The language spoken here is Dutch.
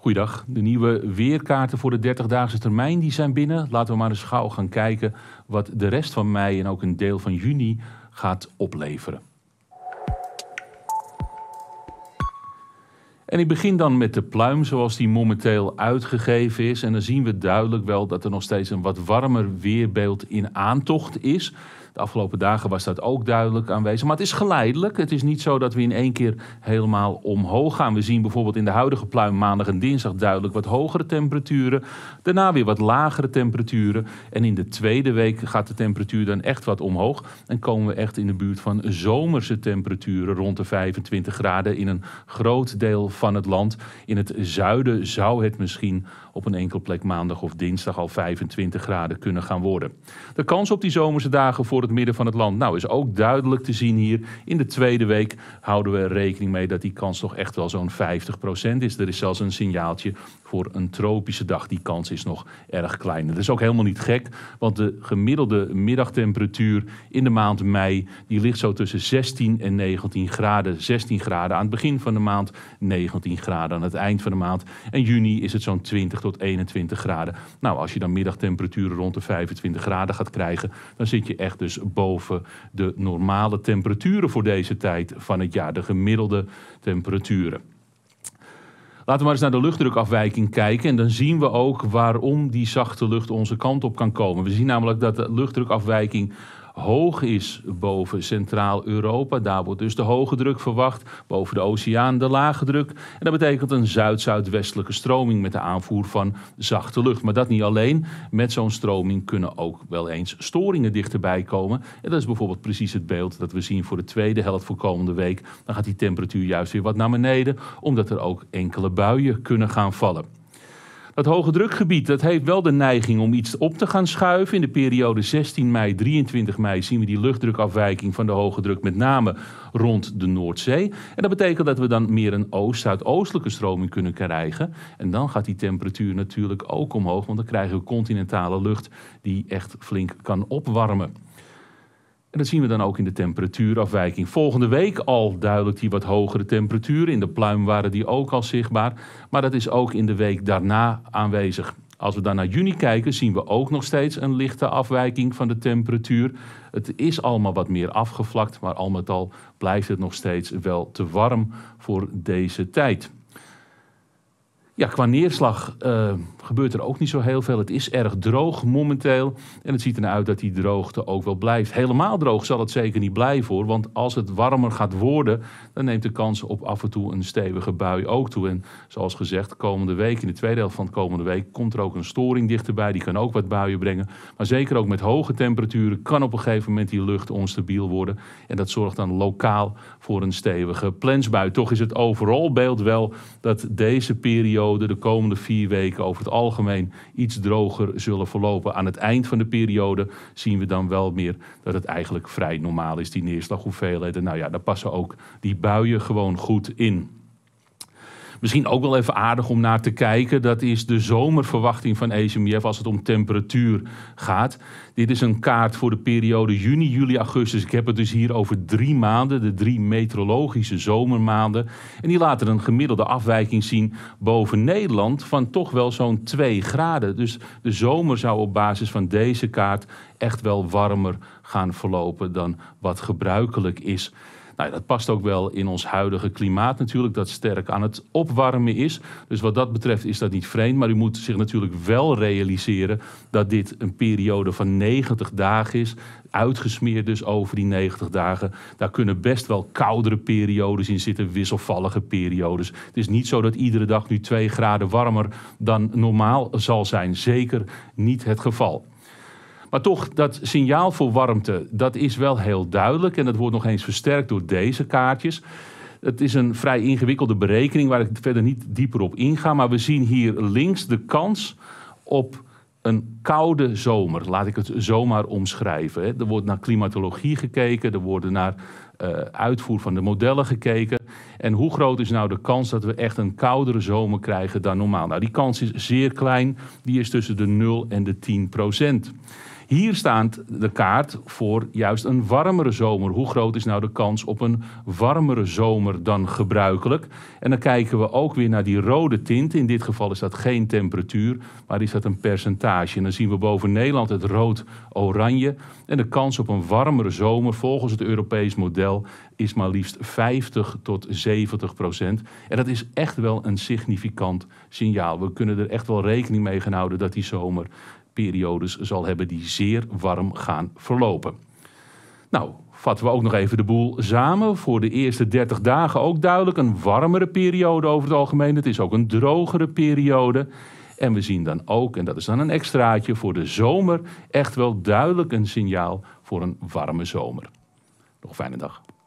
Goeiedag. De nieuwe weerkaarten voor de 30-daagse termijn die zijn binnen. Laten we maar eens gauw gaan kijken wat de rest van mei en ook een deel van juni gaat opleveren. En ik begin dan met de pluim zoals die momenteel uitgegeven is. En dan zien we duidelijk wel dat er nog steeds een wat warmer weerbeeld in aantocht is. De afgelopen dagen was dat ook duidelijk aanwezig. Maar het is geleidelijk. Het is niet zo dat we in één keer helemaal omhoog gaan. We zien bijvoorbeeld in de huidige pluim maandag en dinsdag duidelijk wat hogere temperaturen. Daarna weer wat lagere temperaturen. En in de tweede week gaat de temperatuur dan echt wat omhoog. En komen we echt in de buurt van zomerse temperaturen rond de 25 graden in een groot deel van het land. In het zuiden zou het misschien op een enkele plek maandag of dinsdag al 25 graden kunnen gaan worden. De kans op die zomerse dagen voor het midden van het land nou, is ook duidelijk te zien hier. In de tweede week houden we er rekening mee dat die kans toch echt wel zo'n 50% is. Er is zelfs een signaaltje voor een tropische dag. Die kans is nog erg klein. Dat is ook helemaal niet gek, want de gemiddelde middagtemperatuur in de maand mei die ligt zo tussen 16 en 19 graden. 16 graden aan het begin van de maand, 19 graden aan het eind van de maand. En juni is het zo'n 20 tot tot 21 graden. Nou, als je dan middagtemperaturen rond de 25 graden gaat krijgen, dan zit je echt dus boven de normale temperaturen voor deze tijd van het jaar, de gemiddelde temperaturen. Laten we maar eens naar de luchtdrukafwijking kijken. En dan zien we ook waarom die zachte lucht onze kant op kan komen. We zien namelijk dat de luchtdrukafwijking hoog is boven Centraal-Europa. Daar wordt dus de hoge druk verwacht, boven de oceaan de lage druk. En dat betekent een zuid-zuidwestelijke stroming met de aanvoer van zachte lucht. Maar dat niet alleen. Met zo'n stroming kunnen ook wel eens storingen dichterbij komen. En dat is bijvoorbeeld precies het beeld dat we zien voor de tweede helft voor komende week. Dan gaat die temperatuur juist weer wat naar beneden, omdat er ook enkele buien kunnen gaan vallen. Dat hoge drukgebied dat heeft wel de neiging om iets op te gaan schuiven. In de periode 16 mei, 23 mei zien we die luchtdrukafwijking van de hoge druk met name rond de Noordzee. En dat betekent dat we dan meer een oost-zuidoostelijke stroming kunnen krijgen. En dan gaat die temperatuur natuurlijk ook omhoog, want dan krijgen we continentale lucht die echt flink kan opwarmen. En dat zien we dan ook in de temperatuurafwijking. Volgende week al duidelijk die wat hogere temperaturen. In de pluim waren die ook al zichtbaar. Maar dat is ook in de week daarna aanwezig. Als we dan naar juni kijken, zien we ook nog steeds een lichte afwijking van de temperatuur. Het is allemaal wat meer afgevlakt, maar al met al blijft het nog steeds wel te warm voor deze tijd. Ja, qua neerslag eh, gebeurt er ook niet zo heel veel. Het is erg droog momenteel. En het ziet ernaar uit dat die droogte ook wel blijft. Helemaal droog zal het zeker niet blijven hoor. Want als het warmer gaat worden, dan neemt de kans op af en toe een stevige bui ook toe. En zoals gezegd, komende week, in de tweede helft van de komende week, komt er ook een storing dichterbij. Die kan ook wat buien brengen. Maar zeker ook met hoge temperaturen kan op een gegeven moment die lucht onstabiel worden. En dat zorgt dan lokaal voor een stevige plensbui. Toch is het overal beeld wel dat deze periode de komende vier weken over het algemeen iets droger zullen verlopen. Aan het eind van de periode zien we dan wel meer dat het eigenlijk vrij normaal is, die neerslaghoeveelheden. Nou ja, daar passen ook die buien gewoon goed in. Misschien ook wel even aardig om naar te kijken. Dat is de zomerverwachting van ECMIF als het om temperatuur gaat. Dit is een kaart voor de periode juni, juli, augustus. Ik heb het dus hier over drie maanden, de drie meteorologische zomermaanden. En die laten een gemiddelde afwijking zien boven Nederland van toch wel zo'n 2 graden. Dus de zomer zou op basis van deze kaart echt wel warmer gaan verlopen dan wat gebruikelijk is. Nou, dat past ook wel in ons huidige klimaat natuurlijk, dat sterk aan het opwarmen is. Dus wat dat betreft is dat niet vreemd. Maar u moet zich natuurlijk wel realiseren dat dit een periode van 90 dagen is. Uitgesmeerd dus over die 90 dagen. Daar kunnen best wel koudere periodes in zitten, wisselvallige periodes. Het is niet zo dat iedere dag nu 2 graden warmer dan normaal zal zijn. Zeker niet het geval. Maar toch, dat signaal voor warmte, dat is wel heel duidelijk. En dat wordt nog eens versterkt door deze kaartjes. Het is een vrij ingewikkelde berekening waar ik verder niet dieper op inga. Maar we zien hier links de kans op een koude zomer. Laat ik het zomaar omschrijven. Er wordt naar klimatologie gekeken, er wordt naar eh, uitvoer van de modellen gekeken. En hoe groot is nou de kans dat we echt een koudere zomer krijgen dan normaal? Nou, die kans is zeer klein. Die is tussen de 0 en de 10 procent. Hier staat de kaart voor juist een warmere zomer. Hoe groot is nou de kans op een warmere zomer dan gebruikelijk? En dan kijken we ook weer naar die rode tint. In dit geval is dat geen temperatuur, maar is dat een percentage. En dan zien we boven Nederland het rood-oranje. En de kans op een warmere zomer volgens het Europees model is maar liefst 50 tot 70 procent. En dat is echt wel een significant signaal. We kunnen er echt wel rekening mee gaan houden dat die zomer periodes zal hebben die zeer warm gaan verlopen. Nou, vatten we ook nog even de boel samen. Voor de eerste 30 dagen ook duidelijk een warmere periode over het algemeen. Het is ook een drogere periode. En we zien dan ook, en dat is dan een extraatje, voor de zomer echt wel duidelijk een signaal voor een warme zomer. Nog fijne dag.